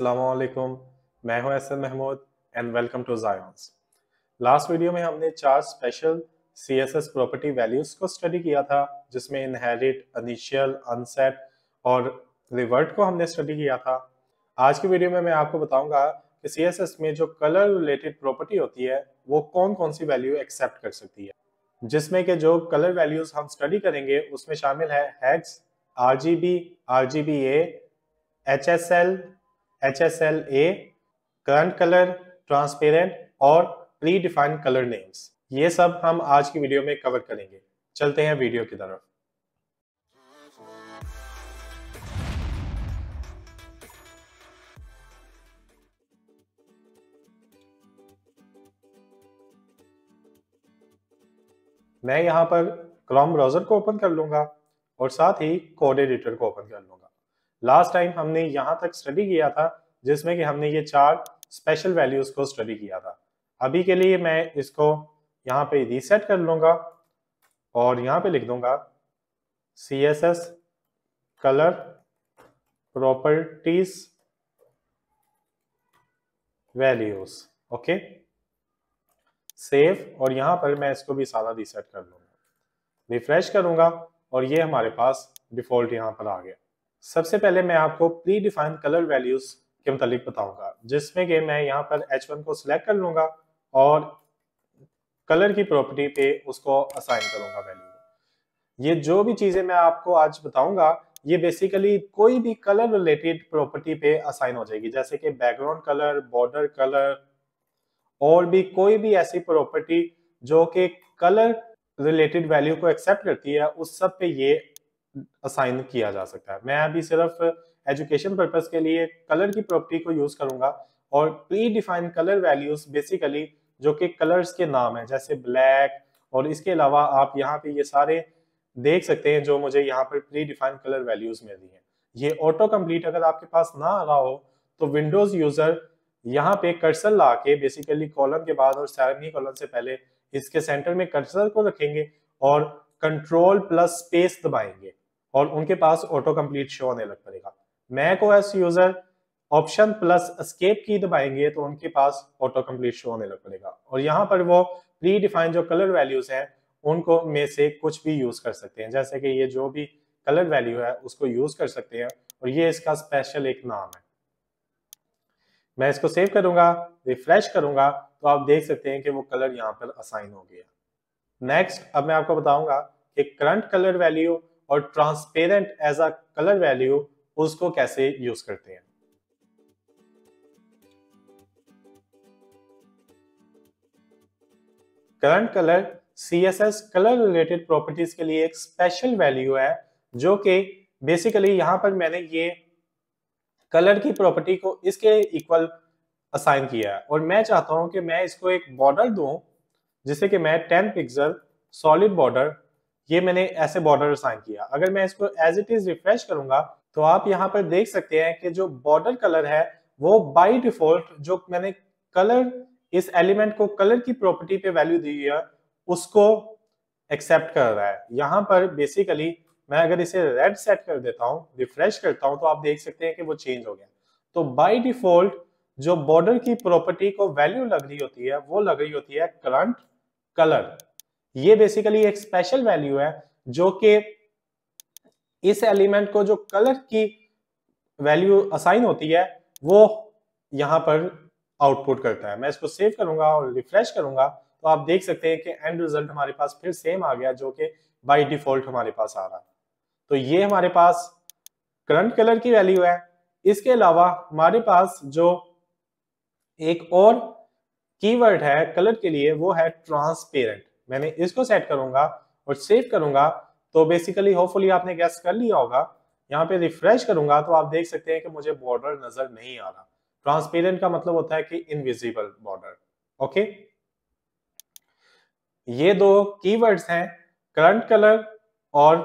अलैक्म मैं हूं S Mahmood and welcome to giants last video में हमने चार special C S S property values को स्टडी किया था जिसमें इनहेरिट अनिशियल अनसेट और रिवर्ट को हमने स्टडी किया था आज की वीडियो में मैं आपको बताऊंगा कि सी एस एस में जो कलर रिलेटेड प्रॉपर्टी होती है वो कौन कौन सी वैल्यू एक्सेप्ट कर सकती है जिसमें के जो कलर वैल्यूज हम स्टडी करेंगे उसमें शामिल है hex R G B R G B H S L H S L A current colour transparent और प्री डिफाइंड कलर नेम्स ये सब हम आज की वीडियो में कवर करेंगे चलते हैं वीडियो की तरफ मैं यहां पर क्रोम ब्राउजर को ओपन कर लूंगा और साथ ही कोड एडिटर को ओपन कर लूंगा लास्ट टाइम हमने यहाँ तक स्टडी किया था जिसमें कि हमने ये चार स्पेशल वैल्यूज को स्टडी किया था अभी के लिए मैं इसको यहाँ पे रीसेट कर लूंगा और यहाँ पे लिख दूंगा C S S colour properties values okay save और यहाँ पर मैं इसको भी सारा रीसेट कर लूंगा रिफ्रेश करूंगा और ये हमारे पास डिफॉल्ट यहाँ पर आ गया सबसे पहले मैं आपको प्री डिफाइन कलर वैल्यूज के मुतालिक बताऊंगा जिसमें कि मैं यहाँ पर H1 को सिलेक्ट कर लूंगा और कलर की प्रॉपर्टी पे उसको असाइन करूंगा वैल्यू ये जो भी चीजें मैं आपको आज बताऊंगा ये बेसिकली कोई भी कलर रिलेटेड प्रॉपर्टी पे असाइन हो जाएगी जैसे कि बैकग्राउंड कलर बॉर्डर कलर और भी कोई भी ऐसी प्रॉपर्टी जो कि कलर रिलेटेड वैल्यू को एक्सेप्ट करती है उस सब पे ये असाइन किया जा सकता है मैं अभी सिर्फ एजुकेशन पर्पज के लिए कलर की प्रॉपर्टी को यूज करूंगा और predefined colour values basically जो कि कलर्स के नाम है जैसे ब्लैक और इसके अलावा आप यहाँ पे ये सारे देख सकते हैं जो मुझे यहाँ पर प्री डिफाइन कलर वैल्यूज मिल रही है ये ऑटो कम्प्लीट अगर आपके पास ना आ रहा हो तो विंडोज यूजर यहाँ पे कर्सल ला के बेसिकली कॉलम के बाद और सैरनी कॉलम से पहले इसके सेंटर में कर्सल को रखेंगे और कंट्रोल प्लस स्पेस दबाएंगे और उनके पास ऑटो कंप्लीट शो होने लग पड़ेगा Mac OS user option plus escape key दबाएंगे तो उनके पास ऑटो कंप्लीट शो होने लग पड़ेगा और यहाँ पर वो प्री डिफाइन जो कलर वैल्यूज हैं उनको में से कुछ भी यूज कर सकते हैं जैसे कि ये जो भी कलर वैल्यू है उसको यूज कर सकते हैं और ये इसका स्पेशल एक नाम है मैं इसको सेव करूंगा रिफ्रेश करूंगा तो आप देख सकते हैं कि वो कलर यहाँ पर असाइन हो गया नेक्स्ट अब मैं आपको बताऊंगा कि करंट कलर वैल्यू और transparent as a colour value उसको कैसे यूज करते हैं current colour C S S colour related properties के लिए एक स्पेशल वैल्यू है जो कि बेसिकली यहां पर मैंने ये कलर की प्रॉपर्टी को इसके इक्वल असाइन किया है और मैं चाहता हूं कि मैं इसको एक बॉर्डर दू जिससे कि मैं 10 पिक्सल सॉलिड बॉर्डर ये मैंने ऐसे बॉर्डर असाइन किया अगर मैं इसको एज इट इज रिफ्रेश करूंगा तो आप यहाँ पर देख सकते हैं कि जो बॉर्डर कलर है वो बाई डिफॉल्ट जो मैंने कलर इस एलिमेंट को कलर की प्रॉपर्टी पे वैल्यू दी है उसको एक्सेप्ट कर रहा है यहाँ पर बेसिकली मैं अगर इसे रेड सेट कर देता हूँ रिफ्रेश करता हूँ तो आप देख सकते हैं कि वो चेंज हो गया तो बाई डिफॉल्ट जो बॉर्डर की प्रॉपर्टी को वैल्यू लग रही होती है वो लग रही होती है करंट कलर ये बेसिकली एक स्पेशल वैल्यू है जो कि इस एलिमेंट को जो कलर की वैल्यू असाइन होती है वो यहाँ पर आउटपुट करता है मैं इसको सेव करूंगा और रिफ्रेश करूंगा तो आप देख सकते हैं कि एंड रिजल्ट हमारे पास फिर सेम आ गया जो कि बाई डिफॉल्ट हमारे पास आ रहा है तो ये हमारे पास करंट कलर की वैल्यू है इसके अलावा हमारे पास जो एक और कीवर्ड है कलर के लिए वो है ट्रांसपेरेंट मैंने इसको सेट करूंगा और सेव करूंगा तो बेसिकली होपफुली आपने गैस कर लिया होगा यहाँ पे रिफ्रेश करूंगा तो आप देख सकते हैं कि मुझे बॉर्डर नजर नहीं आ रहा ट्रांसपेरेंट का मतलब होता है कि इनविजिबल बॉर्डर ओके ये दो कीवर्ड्स हैं करंट कलर और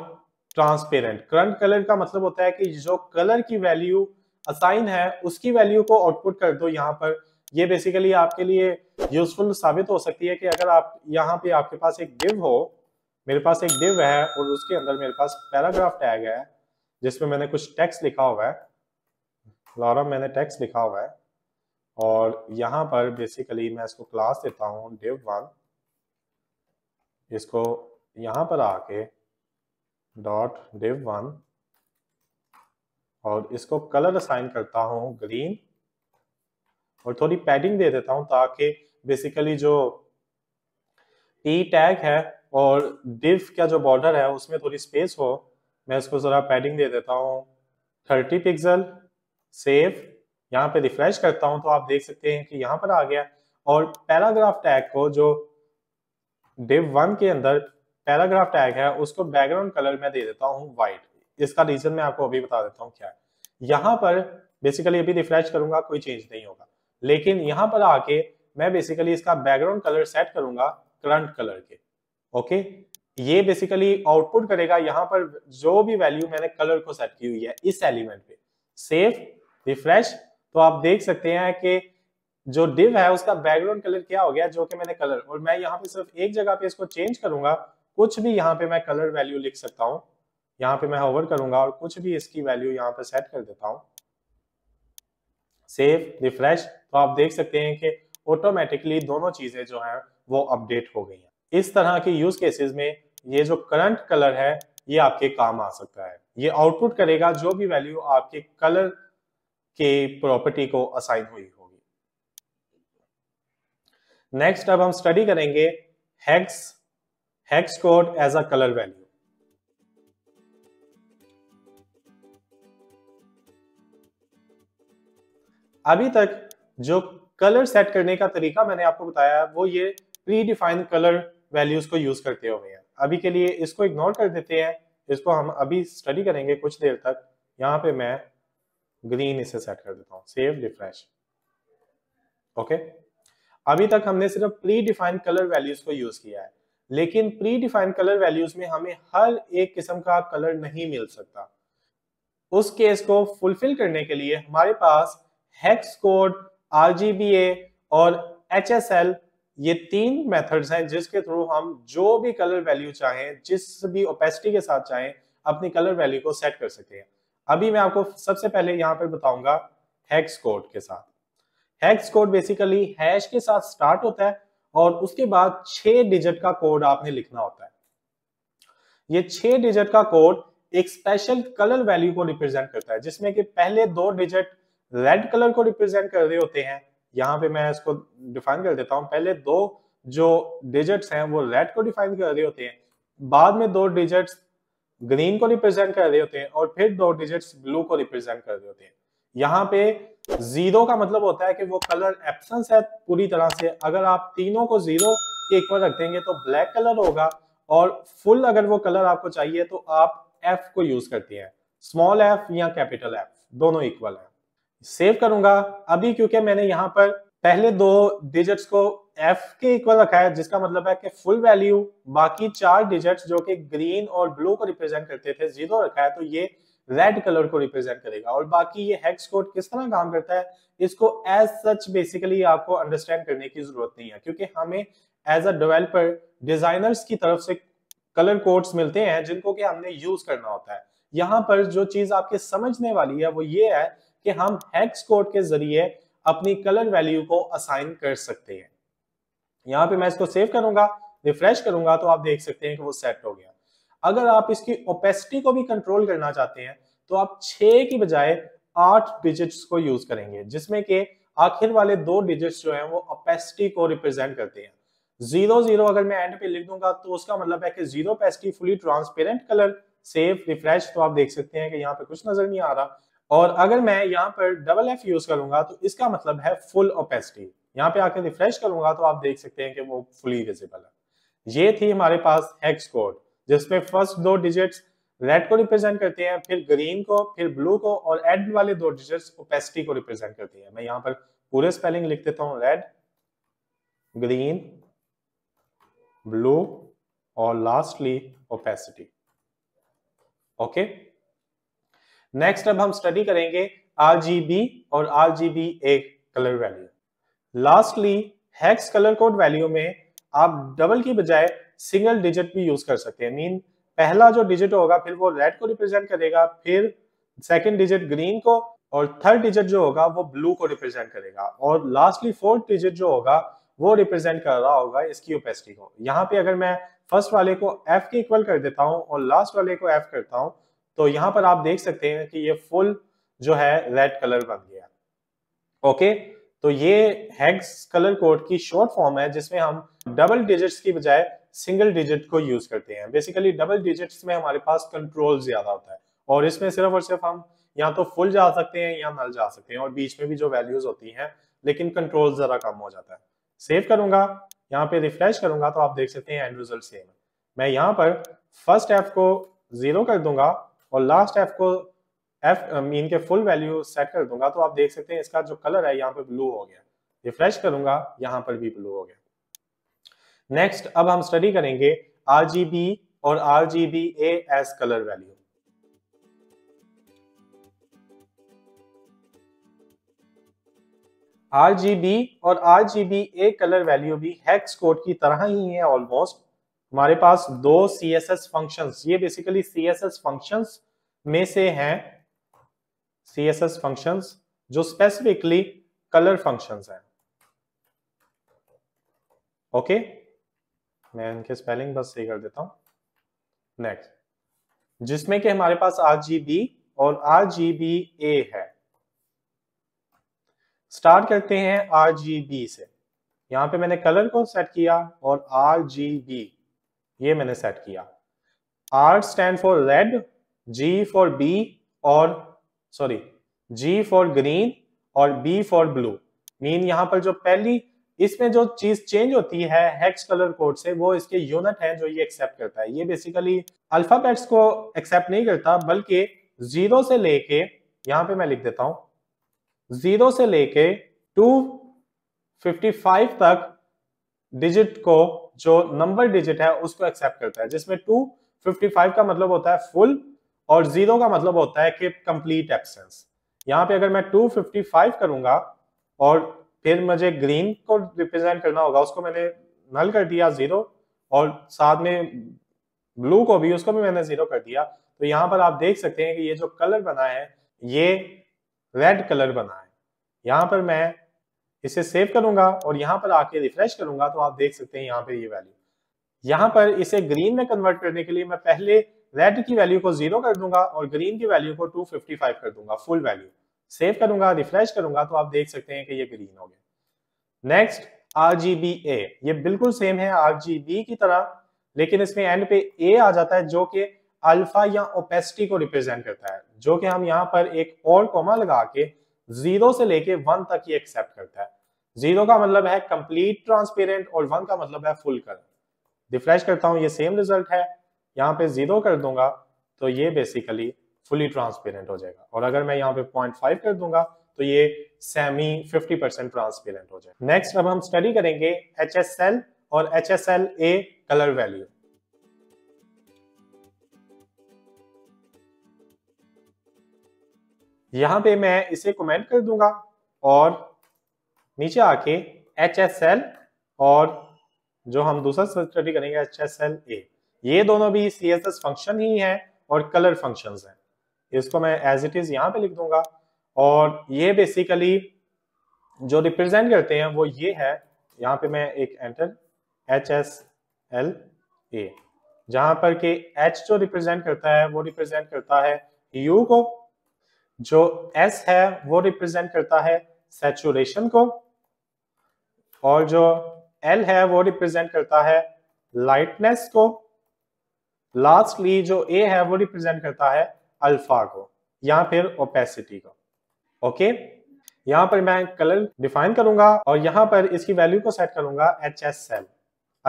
ट्रांसपेरेंट करंट कलर का मतलब होता है कि जो कलर की वैल्यू असाइन है उसकी वैल्यू को आउटपुट कर दो यहाँ पर ये बेसिकली आपके लिए यूजफुल साबित हो सकती है कि अगर आप यहाँ पे आपके पास एक डिव हो मेरे पास एक डिव है और उसके अंदर मेरे पास पैराग्राफ टैग है जिसमें मैंने कुछ टेक्स्ट लिखा हुआ है लॉरा मैंने टेक्स्ट लिखा हुआ है और यहाँ पर बेसिकली मैं इसको क्लास देता हूँ डिव वन इसको यहाँ पर आके डॉट डिव वन और इसको कलर असाइन करता हूँ ग्रीन और थोड़ी पैडिंग दे देता हूँ ताकि बेसिकली जो टी टैग है और डिव का जो बॉर्डर है उसमें थोड़ी स्पेस हो मैं इसको ज़रा पैडिंग दे देता हूँ थर्टी पिक्सल सेव यहाँ पे रिफ्रेश करता हूँ तो आप देख सकते हैं कि यहाँ पर आ गया और पैराग्राफ टैग को जो डिव वन के अंदर पैराग्राफ टैग है उसको बैकग्राउंड कलर में दे देता हूँ वाइट इसका रीजन मैं आपको अभी बता देता हूँ क्या है यहाँ पर बेसिकली अभी रिफ्रेश करूंगा कोई चेंज नहीं होगा लेकिन यहां पर आके मैं बेसिकली इसका बैकग्राउंड कलर सेट करूंगा करंट कलर के ओके ये बेसिकली आउटपुट करेगा यहां पर जो भी वैल्यू मैंने कलर को सेट की हुई है इस एलिमेंट पे सेव रिफ्रेश तो आप देख सकते हैं कि जो डिव है उसका बैकग्राउंड कलर क्या हो गया जो कि मैंने कलर और मैं यहाँ पे सिर्फ एक जगह पे इसको चेंज करूंगा कुछ भी यहाँ पे मैं कलर वैल्यू लिख सकता हूँ यहाँ पे मैं होवर करूंगा और कुछ भी इसकी वैल्यू यहाँ पे सेट कर देता हूँ सेव रिफ्रेश तो आप देख सकते हैं कि ऑटोमेटिकली दोनों चीजें जो है वो अपडेट हो गई हैं इस तरह के यूज केसेस में ये जो करंट कलर है ये आपके काम आ सकता है ये आउटपुट करेगा जो भी वैल्यू आपके कलर के प्रॉपर्टी को असाइन हुई होगी नेक्स्ट अब हम स्टडी करेंगे hex hex code as a colour value अभी तक जो कलर सेट करने का तरीका मैंने आपको बताया वो ये प्री डिफाइंड कलर वैल्यूज को यूज करते हुए हैं अभी के लिए इसको इग्नोर कर देते हैं इसको हम अभी स्टडी करेंगे कुछ देर तक यहाँ पे मैं ग्रीन इसे सेट कर देता हूँ सेव रिफ्रेश ओके अभी तक हमने सिर्फ प्री डिफाइंड कलर वैल्यूज को यूज किया है लेकिन प्री डिफाइंड कलर वैल्यूज में हमें हर एक किस्म का कलर नहीं मिल सकता उस केस को फुलफिल करने के लिए हमारे पास हेक्स कोड आर और एच ये तीन मेथड्स हैं जिसके थ्रू हम जो भी कलर वैल्यू चाहें जिस भी ओपेसिटी के साथ चाहें अपनी कलर वैल्यू को सेट कर सकते हैं अभी मैं आपको सबसे पहले यहाँ पर बताऊंगा हैक्स कोड के साथ हैक्स कोड बेसिकली हैश के साथ स्टार्ट होता है और उसके बाद छह डिजिट का कोड आपने लिखना होता है ये छह डिजिट का कोड एक स्पेशल कलर वैल्यू को रिप्रेजेंट करता है जिसमें कि पहले दो डिजिट रेड कलर को रिप्रेजेंट कर रहे होते हैं यहाँ पे मैं इसको डिफाइन कर देता हूँ पहले दो जो डिजिट्स हैं वो रेड को डिफाइन कर रहे होते हैं बाद में दो डिजिट्स ग्रीन को रिप्रेजेंट कर रहे होते हैं और फिर दो डिजिट्स ब्लू को रिप्रेजेंट कर रहे होते हैं यहाँ पे जीरो का मतलब होता है कि वो कलर एब्सेंस है पूरी तरह से अगर आप तीनों को जीरो के इक्वल रख देंगे तो ब्लैक कलर होगा और फुल अगर वो कलर आपको चाहिए तो आप एफ को यूज करती हैं स्मॉल एफ या कैपिटल एफ दोनों इक्वल है सेव करूंगा अभी क्योंकि मैंने यहाँ पर पहले दो डिजिट्स को एफ के इक्वल रखा है जिसका मतलब है कि फुल वैल्यू बाकी चार डिजिट्स जो कि ग्रीन और ब्लू को रिप्रेजेंट करते थे जीरो रखा है तो ये रेड कलर को रिप्रेजेंट करेगा और बाकी ये हेक्स कोड किस तरह काम करता है इसको एज सच बेसिकली आपको अंडरस्टैंड करने की जरूरत नहीं है क्योंकि हमें एज अ डेवलपर डिजाइनर्स की तरफ से कलर कोड्स मिलते हैं जिनको कि हमने यूज करना होता है यहाँ पर जो चीज आपके समझने वाली है वो ये है कि हम हैक्स कोड के जरिए अपनी कलर वैल्यू को असाइन कर सकते हैं यहाँ पे मैं इसको सेव करूंगा रिफ्रेश करूंगा तो आप देख सकते हैं कि वो सेट हो गया अगर आप इसकी ओपेसिटी को भी कंट्रोल करना चाहते हैं तो आप छ की बजाय आठ डिजिट्स को यूज करेंगे जिसमें के आखिर वाले दो डिजिट्स जो हैं वो ओपेसिटी को रिप्रेजेंट करते हैं जीरो जीरो अगर मैं एंड पे लिख दूंगा तो उसका मतलब है कि zero opacity fully transparent colour save refresh तो आप देख सकते हैं कि यहाँ पे कुछ नजर नहीं आ रहा और अगर मैं यहाँ पर डबल एफ यूज करूंगा तो इसका मतलब है फुल ओपेसिटी यहाँ पे आकर रिफ्रेश करूंगा तो आप देख सकते हैं कि वो फुली विजिबल है ये थी हमारे पास हेक्स कोड जिसमें फर्स्ट दो डिजिट्स रेड को रिप्रेजेंट करते हैं फिर ग्रीन को फिर ब्लू को और एड वाले दो डिजिट्स ओपेसिटी को रिप्रेजेंट करते हैं मैं यहाँ पर पूरे स्पेलिंग लिख देता हूँ रेड ग्रीन ब्लू और लास्टली ओपेसिटी ओके नेक्स्ट अब हम स्टडी करेंगे आरजीबी और RGB A colour value lastly hex colour code value में आप डबल की बजाय सिंगल डिजिट भी यूज कर सकते हैं मीन पहला जो डिजिट होगा फिर वो रेड को रिप्रेजेंट करेगा फिर सेकंड डिजिट ग्रीन को और थर्ड डिजिट जो होगा वो ब्लू को रिप्रेजेंट करेगा और लास्टली फोर्थ डिजिट जो होगा वो रिप्रेजेंट कर रहा होगा इसकी ओपेसिटी को यहाँ पे अगर मैं फर्स्ट वाले को एफ के इक्वल कर देता हूँ और लास्ट वाले को एफ करता हूँ तो यहाँ पर आप देख सकते हैं कि ये फुल जो है रेड कलर बन गया ओके तो ये हैग्स कलर कोड की शॉर्ट फॉर्म है जिसमें हम डबल डिजिट्स की बजाय सिंगल डिजिट को यूज करते हैं बेसिकली डबल डिजिट्स में हमारे पास कंट्रोल ज्यादा होता है और इसमें सिर्फ और सिर्फ हम या तो फुल जा सकते हैं या नल जा सकते हैं और बीच में भी जो वैल्यूज होती हैं लेकिन कंट्रोल जरा कम हो जाता है सेव करूंगा यहाँ पे रिफ्रेश करूंगा तो आप देख सकते हैं एंड रिजल्ट सेम है मैं यहाँ पर फर्स्ट एफ को जीरो कर दूंगा और लास्ट एफ को एफ मीन के फुल वैल्यू सेट कर दूंगा तो आप देख सकते हैं इसका जो कलर है यहाँ पे ब्लू हो गया रिफ्रेश करूंगा यहाँ पर भी ब्लू हो गया नेक्स्ट अब हम स्टडी करेंगे आर और आर कलर वैल्यू बी और बी ए कलर वैल्यू भी हैक्स कोड की तरह ही है ऑलमोस्ट हमारे पास दो सी एस एस फंक्शन ये basically C S S function में से हैं सी एस एस फंक्शन जो स्पेसिफिकली कलर फंक्शन हैं ओके मैं इनके स्पेलिंग बस सही कर देता हूं नेक्स्ट जिसमें कि हमारे पास आर जी बी और आर जी बी ए है स्टार्ट करते हैं आर से यहाँ पे मैंने कलर को सेट किया और आर ये मैंने सेट किया R stand for red G for B और सॉरी जी फॉर ग्रीन और बी फॉर ब्लू मीन यहाँ पर जो पहली इसमें जो चीज चेंज होती है हेक्स कलर कोड से वो इसके यूनिट है जो ये एक्सेप्ट करता है ये बेसिकली अल्फाबेट्स को एक्सेप्ट नहीं करता बल्कि जीरो से लेके यहाँ पे मैं लिख देता हूँ जीरो से लेके फाइव तक डिजिट को जो नंबर डिजिट है उसको एक्सेप्ट करता है जिसमें फाइव का मतलब होता है फुल और जीरो का मतलब होता है कि कंप्लीट एब्सेंस यहां पे अगर मैं फाइव करूंगा और फिर मुझे ग्रीन को रिप्रेजेंट करना होगा उसको मैंने नल कर दिया जीरो और साथ में ब्लू को भी उसको भी मैंने जीरो कर दिया तो यहाँ पर आप देख सकते हैं कि ये जो कलर बना है ये रेड कलर बना है यहाँ पर मैं इसे सेव करूंगा और यहाँ पर आके रिफ्रेश करूंगा तो आप देख सकते हैं यहाँ पर ये वैल्यू यहाँ पर इसे ग्रीन में कन्वर्ट करने के लिए मैं पहले रेड की वैल्यू को जीरो कर दूंगा और ग्रीन की वैल्यू को 255 कर दूंगा फुल वैल्यू सेव करूंगा रिफ्रेश करूंगा तो आप देख सकते हैं कि ये ग्रीन हो गया नेक्स्ट आर ये बिल्कुल सेम है आर की तरह लेकिन इसमें एंड पे ए आ जाता है जो कि अल्फा या ओपेसिटी को रिप्रेजेंट करता है जो कि हम यहाँ पर एक और कोमा लगा के जीरो से लेके वन तक ये एक्सेप्ट करता है जीरो का मतलब है कंप्लीट ट्रांसपेरेंट और वन का मतलब है फुल कलर रिफ्रेश करता हूँ ये सेम रिजल्ट है यहाँ पे जीरो कर दूंगा तो ये बेसिकली फुली ट्रांसपेरेंट हो जाएगा और अगर मैं यहाँ पे पॉइंट फाइव कर दूंगा तो ये सेमी फिफ्टी परसेंट ट्रांसपेरेंट हो जाएगा नेक्स्ट अब हम स्टडी करेंगे एच एस एल और H S L A colour value यहां पे मैं इसे कमेंट कर दूंगा और नीचे आके एच एस एल और जो हम दूसरा स्टडी करेंगे एच एस एल ए ये दोनों भी सी एस एस फंक्शन ही हैं और कलर फंक्शन हैं इसको मैं एज इट इज यहाँ पे लिख दूंगा और ये बेसिकली जो रिप्रेजेंट करते हैं वो ये है यहाँ पे मैं एक enter H S L A जहां पर के एच जो रिप्रेजेंट करता है वो रिप्रेजेंट करता है यू को जो S है वो रिप्रेजेंट करता है सेचुरेशन को और जो L है वो रिप्रेजेंट करता है लाइटनेस को लास्टली जो ए है वो रिप्रेजेंट करता है अल्फा को या फिर ओपेसिटी को ओके यहाँ पर मैं कलर डिफाइन करूंगा और यहां पर इसकी वैल्यू को सेट करूंगा एच एस सेल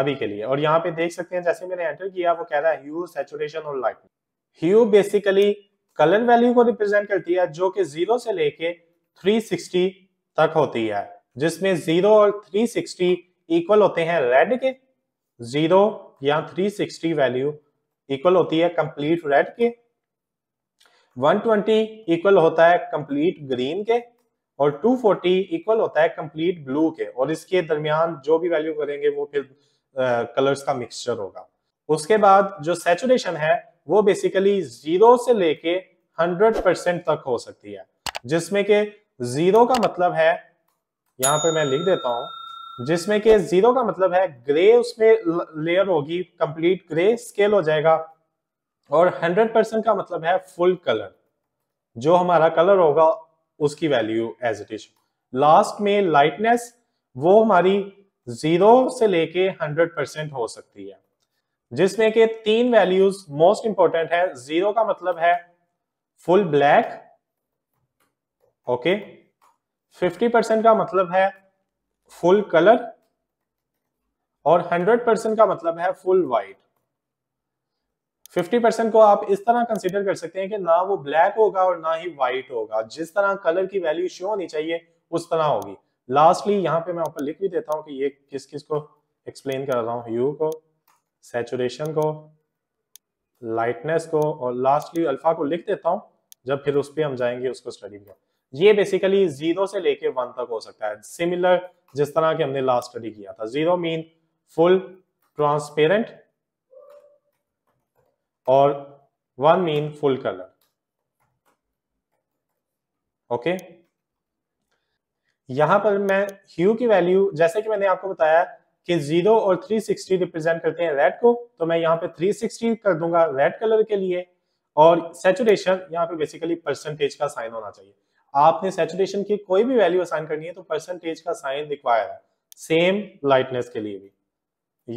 अभी के लिए और यहाँ पे देख सकते हैं जैसे मैंने एंटर किया वो कह रहा है ह्यू सेचुरेशन और lightness hue basically colour value को रिप्रेजेंट करती है जो कि जीरो से लेके 360 तक होती है जिसमें जीरो और 360 इक्वल होते हैं रेड के जीरो या 360 वैल्यू इक्वल होती है कंप्लीट रेड के 120 इक्वल होता है कंप्लीट ग्रीन के और 240 इक्वल होता है कंप्लीट ब्लू के और इसके दरमियान जो भी वैल्यू करेंगे वो फिर कलर्स का मिक्सचर होगा उसके बाद जो सेचुरेशन है वो बेसिकली जीरो से लेके हंड्रेड परसेंट तक हो सकती है जिसमें के जीरो का मतलब है यहां पे मैं लिख देता हूं जिसमें के जीरो का मतलब है ग्रे उसमें लेयर होगी कंप्लीट ग्रे स्केल हो जाएगा और हंड्रेड परसेंट का मतलब है फुल कलर जो हमारा कलर होगा उसकी value as it is last में लाइटनेस वो हमारी जीरो से लेके हंड्रेड परसेंट हो सकती है जिसमें के तीन वैल्यूज मोस्ट इंपॉर्टेंट है जीरो का मतलब है full black okay fifty percent का मतलब है फुल कलर और हंड्रेड परसेंट का मतलब है फुल वाइट फिफ्टी परसेंट को आप इस तरह कंसिडर कर सकते हैं कि ना वो ब्लैक होगा और ना ही वाइट होगा जिस तरह कलर की वैल्यू शो होनी चाहिए उस तरह होगी लास्टली यहां पे मैं ऊपर लिख भी देता हूं कि ये किस किस को एक्सप्लेन कर रहा हूं यू को सेचुरेशन को लाइटनेस को और लास्टली अल्फा को लिख देता हूं जब फिर उस पर हम जाएंगे उसको स्टडी में ये बेसिकली जीरो से लेके वन तक हो सकता है सिमिलर जिस तरह के हमने लास्ट स्टडी किया था जीरो मीन फुल ट्रांसपेरेंट और one mean full colour okay यहां पर मैं ह्यू की वैल्यू जैसे कि मैंने आपको बताया कि जीरो और 360 रिप्रेजेंट करते हैं रेड को तो मैं यहाँ पे 360 कर दूंगा रेड कलर के लिए और सेचुरेशन यहाँ पे बेसिकली परसेंटेज का साइन होना चाहिए आपने सेचुरेशन की कोई भी वैल्यू असाइन करनी है तो परसेंटेज का साइन रिक्वायर है सेम लाइटनेस के लिए भी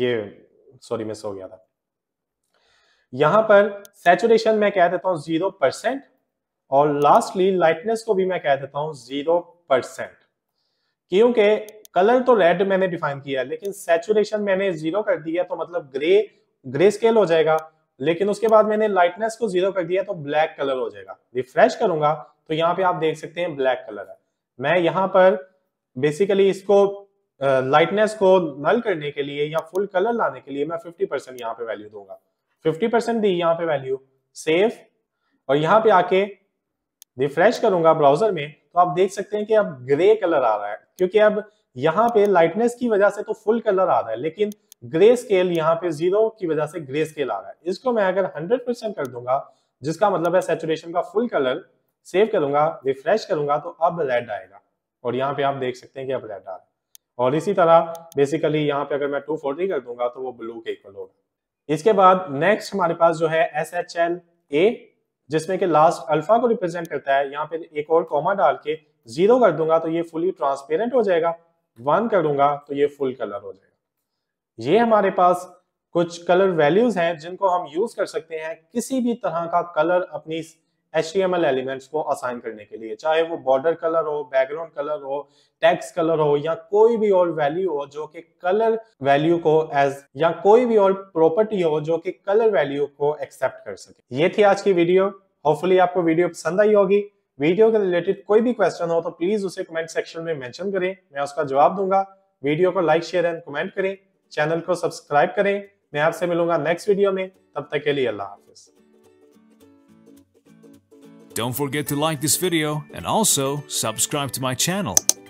ये सॉरी मिस हो गया था यहां पर सेचुरेशन मैं कह देता हूं जीरो परसेंट और लास्टली लाइटनेस को भी मैं कह देता हूं जीरो परसेंट क्योंकि कलर तो रेड मैंने डिफाइन किया लेकिन सेचुरेशन मैंने जीरो कर दिया तो मतलब ग्रे ग्रे स्केल हो जाएगा लेकिन उसके बाद मैंने लाइटनेस को जीरो कर दिया तो ब्लैक कलर हो जाएगा रिफ्रेश करूंगा तो यहाँ पे आप देख सकते हैं ब्लैक कलर है मैं यहाँ पर बेसिकली इसको लाइटनेस को नल करने के लिए या फुल कलर लाने के लिए मैं 50 परसेंट यहाँ पे वैल्यू दूंगा 50 परसेंट दी यहाँ पे वैल्यू सेफ और यहाँ पे आके रिफ्रेश करूंगा ब्राउजर में तो आप देख सकते हैं कि अब ग्रे कलर आ रहा है क्योंकि अब यहाँ पे लाइटनेस की वजह से तो फुल कलर आ रहा है लेकिन ग्रे स्केल यहाँ पे जीरो की वजह से ग्रे स्केल आ रहा है इसको मैं अगर हंड्रेड परसेंट कर दूंगा जिसका मतलब है सेचुरेशन का फुल कलर सेव करूंगा रिफ्रेश करूंगा तो अब रेड आएगा और यहाँ पे आप देख सकते हैं कि अब रेड आ रहा है और इसी तरह बेसिकली यहाँ पे अगर मैं टू फोर्टी कर दूंगा तो वो ब्लू के इक्वल होगा इसके बाद नेक्स्ट हमारे पास जो है एस एच एल ए जिसमें कि लास्ट अल्फा को रिप्रेजेंट करता है यहाँ पे एक और कॉमा डाल के जीरो कर दूंगा तो ये फुली ट्रांसपेरेंट हो जाएगा वन करूंगा तो ये फुल कलर हो जाएगा ये हमारे पास कुछ कलर वैल्यूज हैं जिनको हम यूज कर सकते हैं किसी भी तरह का कलर अपनी एच एलिमेंट्स को असाइन करने के लिए चाहे वो बॉर्डर कलर हो बैकग्राउंड कलर हो टेक्स्ट कलर हो या कोई भी और वैल्यू हो जो कि कलर वैल्यू को एज या कोई भी और प्रॉपर्टी हो जो कि कलर वैल्यू को एक्सेप्ट कर सके ये थी आज की वीडियो होपफुली आपको वीडियो पसंद आई होगी वीडियो के रिलेटेड कोई भी क्वेश्चन हो तो प्लीज उसे कमेंट सेक्शन में मेंशन करें मैं उसका जवाब दूंगा वीडियो को लाइक शेयर एंड कमेंट करें चैनल को सब्सक्राइब करें मैं आपसे मिलूंगा नेक्स्ट वीडियो में तब तक के लिए अल्लाह हाफिज don't forget to like this video and also subscribe to my channel